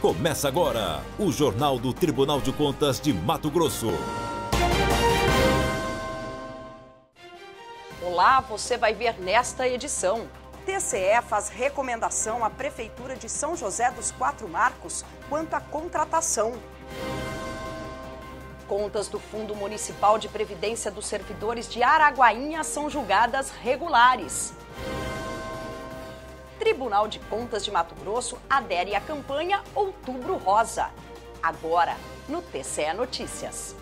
Começa agora o Jornal do Tribunal de Contas de Mato Grosso. Olá, você vai ver nesta edição. TCE faz recomendação à Prefeitura de São José dos Quatro Marcos quanto à contratação. Contas do Fundo Municipal de Previdência dos Servidores de Araguainha são julgadas regulares. Tribunal de Contas de Mato Grosso adere à campanha Outubro Rosa. Agora, no TCE Notícias.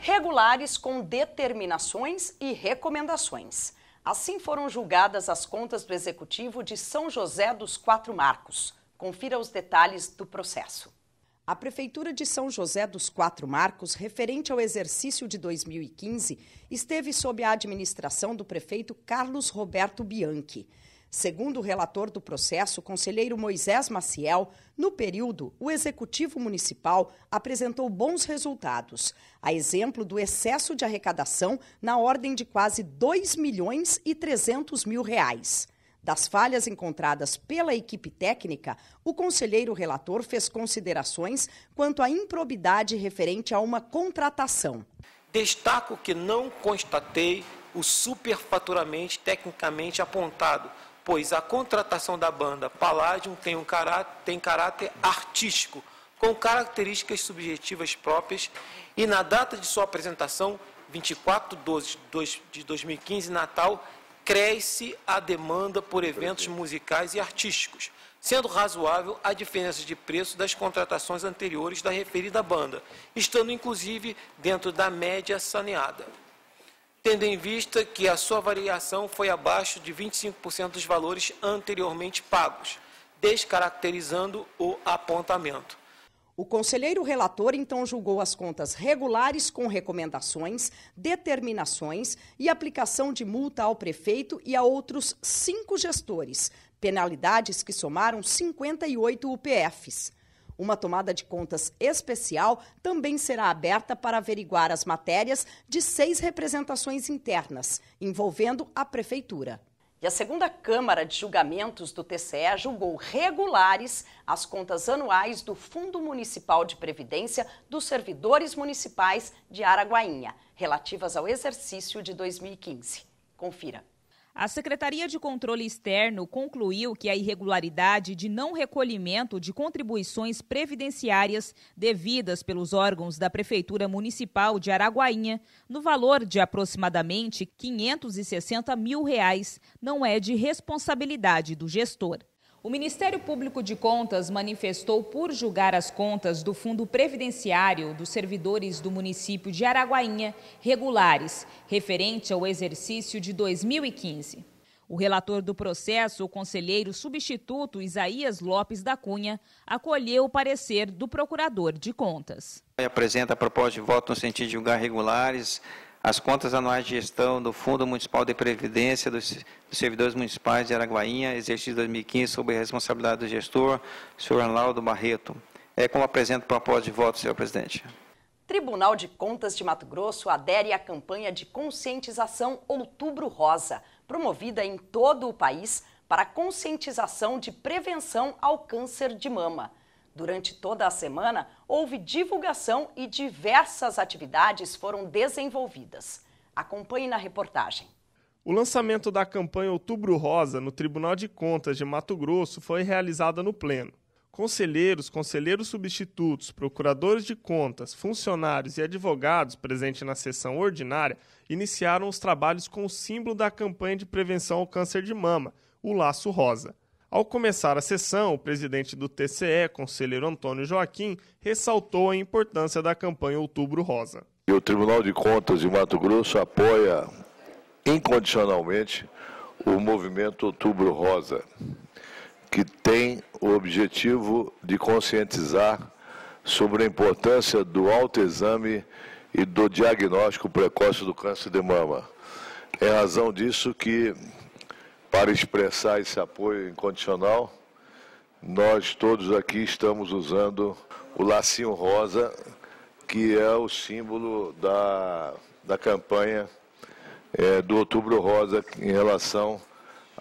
Regulares com determinações e recomendações. Assim foram julgadas as contas do Executivo de São José dos Quatro Marcos. Confira os detalhes do processo. A Prefeitura de São José dos Quatro Marcos, referente ao exercício de 2015, esteve sob a administração do prefeito Carlos Roberto Bianchi. Segundo o relator do processo, conselheiro Moisés Maciel, no período, o Executivo Municipal apresentou bons resultados, a exemplo do excesso de arrecadação na ordem de quase 2 milhões e 300 mil reais. Das falhas encontradas pela equipe técnica, o conselheiro relator fez considerações quanto à improbidade referente a uma contratação. Destaco que não constatei o superfaturamento tecnicamente apontado, pois a contratação da banda Palladium tem, um caráter, tem caráter artístico, com características subjetivas próprias, e na data de sua apresentação, 24 de 12 de 2015, Natal, cresce a demanda por eventos musicais e artísticos, sendo razoável a diferença de preço das contratações anteriores da referida banda, estando inclusive dentro da média saneada. Tendo em vista que a sua variação foi abaixo de 25% dos valores anteriormente pagos, descaracterizando o apontamento. O conselheiro relator então julgou as contas regulares com recomendações, determinações e aplicação de multa ao prefeito e a outros cinco gestores, penalidades que somaram 58 UPFs. Uma tomada de contas especial também será aberta para averiguar as matérias de seis representações internas, envolvendo a Prefeitura. E a segunda Câmara de Julgamentos do TCE julgou regulares as contas anuais do Fundo Municipal de Previdência dos servidores municipais de Araguainha, relativas ao exercício de 2015. Confira. A Secretaria de Controle Externo concluiu que a irregularidade de não recolhimento de contribuições previdenciárias devidas pelos órgãos da Prefeitura Municipal de Araguainha, no valor de aproximadamente 560 mil reais, não é de responsabilidade do gestor. O Ministério Público de Contas manifestou por julgar as contas do Fundo Previdenciário dos servidores do município de Araguainha regulares, referente ao exercício de 2015. O relator do processo, o conselheiro substituto Isaías Lopes da Cunha, acolheu o parecer do procurador de contas. Apresenta a proposta de voto no sentido de julgar regulares as contas anuais de gestão do Fundo Municipal de Previdência dos, dos Servidores Municipais de Araguainha, exercício 2015, sob a responsabilidade do gestor, senhor Arnaldo Barreto. É como apresento o propósito de voto, senhor presidente. Tribunal de Contas de Mato Grosso adere à campanha de conscientização Outubro Rosa, promovida em todo o país para conscientização de prevenção ao câncer de mama. Durante toda a semana, houve divulgação e diversas atividades foram desenvolvidas. Acompanhe na reportagem. O lançamento da campanha Outubro Rosa no Tribunal de Contas de Mato Grosso foi realizado no Pleno. Conselheiros, conselheiros substitutos, procuradores de contas, funcionários e advogados presentes na sessão ordinária iniciaram os trabalhos com o símbolo da campanha de prevenção ao câncer de mama, o laço rosa. Ao começar a sessão, o presidente do TCE, conselheiro Antônio Joaquim, ressaltou a importância da campanha Outubro Rosa. E o Tribunal de Contas de Mato Grosso apoia incondicionalmente o movimento Outubro Rosa, que tem o objetivo de conscientizar sobre a importância do autoexame e do diagnóstico precoce do câncer de mama. É razão disso que para expressar esse apoio incondicional, nós todos aqui estamos usando o lacinho rosa, que é o símbolo da, da campanha é, do Outubro Rosa em relação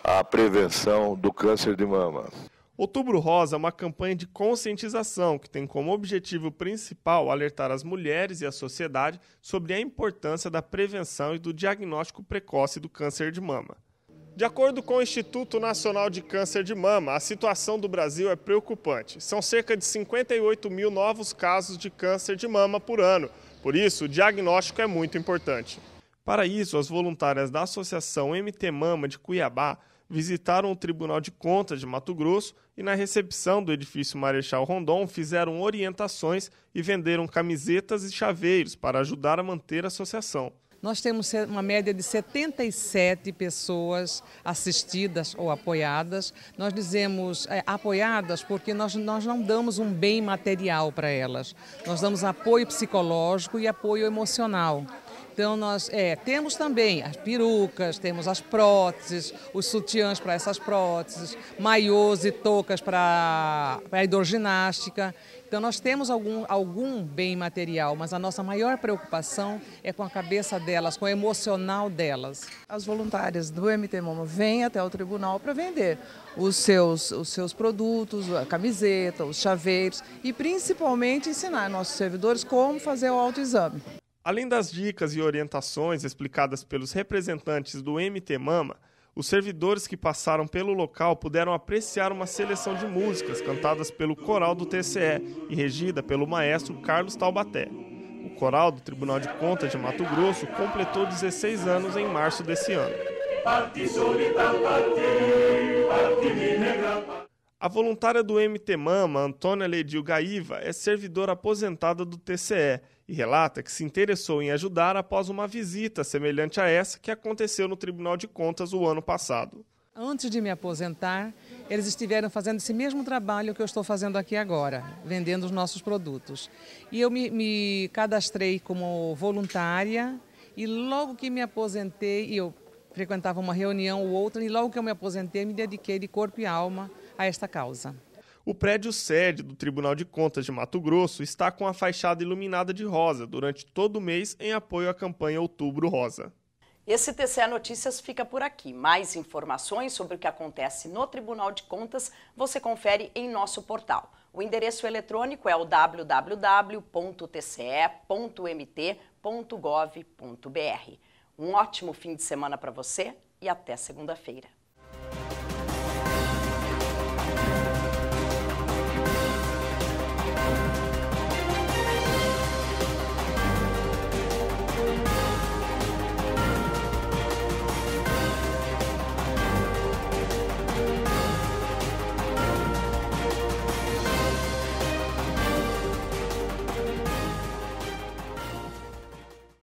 à prevenção do câncer de mama. Outubro Rosa é uma campanha de conscientização que tem como objetivo principal alertar as mulheres e a sociedade sobre a importância da prevenção e do diagnóstico precoce do câncer de mama. De acordo com o Instituto Nacional de Câncer de Mama, a situação do Brasil é preocupante. São cerca de 58 mil novos casos de câncer de mama por ano. Por isso, o diagnóstico é muito importante. Para isso, as voluntárias da Associação MT Mama de Cuiabá visitaram o Tribunal de Contas de Mato Grosso e, na recepção do edifício Marechal Rondon, fizeram orientações e venderam camisetas e chaveiros para ajudar a manter a associação. Nós temos uma média de 77 pessoas assistidas ou apoiadas. Nós dizemos é, apoiadas porque nós, nós não damos um bem material para elas. Nós damos apoio psicológico e apoio emocional. Então nós é, temos também as perucas, temos as próteses, os sutiãs para essas próteses, maiôs e toucas para, a hidroginástica. Então nós temos algum, algum bem material, mas a nossa maior preocupação é com a cabeça delas, com o emocional delas. As voluntárias do MT Momo vêm até o tribunal para vender os seus, os seus produtos, a camiseta, os chaveiros e principalmente ensinar nossos servidores como fazer o autoexame. Além das dicas e orientações explicadas pelos representantes do MT Mama, os servidores que passaram pelo local puderam apreciar uma seleção de músicas cantadas pelo coral do TCE e regida pelo maestro Carlos Taubaté. O coral do Tribunal de Contas de Mato Grosso completou 16 anos em março desse ano. A voluntária do MT Mama, Antônia Ledil Gaiva, é servidora aposentada do TCE e relata que se interessou em ajudar após uma visita semelhante a essa que aconteceu no Tribunal de Contas o ano passado. Antes de me aposentar, eles estiveram fazendo esse mesmo trabalho que eu estou fazendo aqui agora, vendendo os nossos produtos. E eu me, me cadastrei como voluntária e logo que me aposentei, eu frequentava uma reunião ou outra, e logo que eu me aposentei, me dediquei de corpo e alma a esta causa. O prédio sede do Tribunal de Contas de Mato Grosso está com a fachada iluminada de rosa durante todo o mês em apoio à campanha Outubro Rosa. Esse TCE Notícias fica por aqui. Mais informações sobre o que acontece no Tribunal de Contas você confere em nosso portal. O endereço eletrônico é o www.tce.mt.gov.br. Um ótimo fim de semana para você e até segunda-feira.